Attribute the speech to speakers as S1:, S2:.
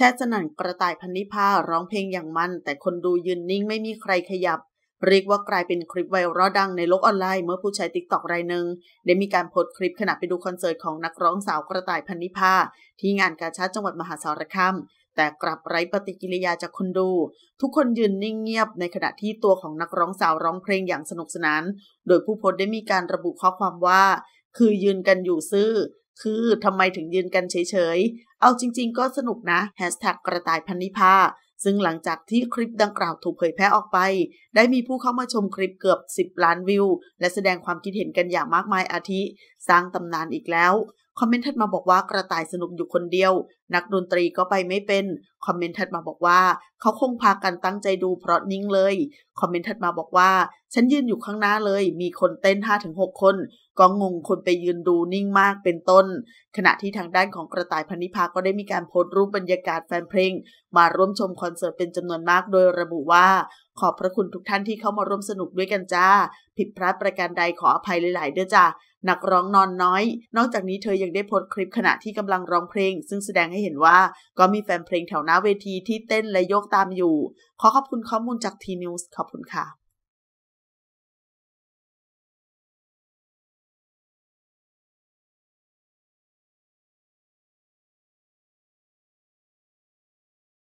S1: แช่สนั่นกระต่ายพันนิพาร้องเพลงอย่างมันแต่คนดูยืนนิ่งไม่มีใครขยับ เรียกว่ากลายเป็นคลิปไวรัลดังในโลกออนไลน์ เมื่อผู้ใช้ติ๊กต็อกรายหนึ่งได้มีการโพสต์คลิปขณะไปดูคอนเสิร์ตของนักร้องสาวกระต่ายพันนิพาที่งานกาชาดจังหวัดมหาสารคามแต่กลับไร้ปฏิกิริยาจากคนดู ทุกคนยืนนิ่งเงียบในขณะที่ตัวของนักร้องสาวร้องเพลงอย่างสนุกสนาน โดยผู้โพสต์ได้มีการระบุข้อความว่า คือยืนกันอยู่ซื่อคือทำไมถึงยืนกันเฉยๆ เอาจริงๆ ก็สนุกนะ แฮชแท็กกระต่ายพันนิพา ซึ่งหลังจากที่คลิปดังกล่าวถูกเผยแพร่ออกไป ได้มีผู้เข้ามาชมคลิปเกือบ 10 ล้านวิว และแสดงความคิดเห็นกันอย่างมากมายอาทิ สร้างตำนานอีกแล้วคอมเมนต์ถัดมาบอกว่ากระต่ายสนุกอยู่คนเดียว นักดนตรีก็ไปไม่เป็น คอมเมนต์ถัดมาบอกว่า เขาคงพากันตั้งใจดู เพราะนิ่งเลย คอมเมนต์ถัดมาบอกว่า ฉันยืนอยู่ข้างหน้าเลย มีคนเต้นห้าถึงหกคนก็งงคนไปยืนดูนิ่งมากเป็นต้น ขณะที่ทางด้านของกระต่ายพันิพาก็ได้มีการโพสต์รูปบรรยากาศแฟนเพลง มาร่วมชมคอนเสิร์ตเป็นจำนวนมาก โดยระบุว่า ขอบพระคุณทุกท่านที่เข้ามาร่วมสนุกด้วยกันจ้า ผิดพลาดประการใดขออภัยหลาย ๆเด้อจ้านักร้องนอนน้อย นอกจากนี้เธอยังได้โพสต์คลิปขณะที่กำลังร้องเพลง ซึ่งแสดงให้เห็นว่าก็มีแฟนเพลงแถวหน้าเวทีที่เต้นและโยกตามอยู่ ขอขอบคุณข้อมูลจากทีนิวส์ขอบคุณค่ะ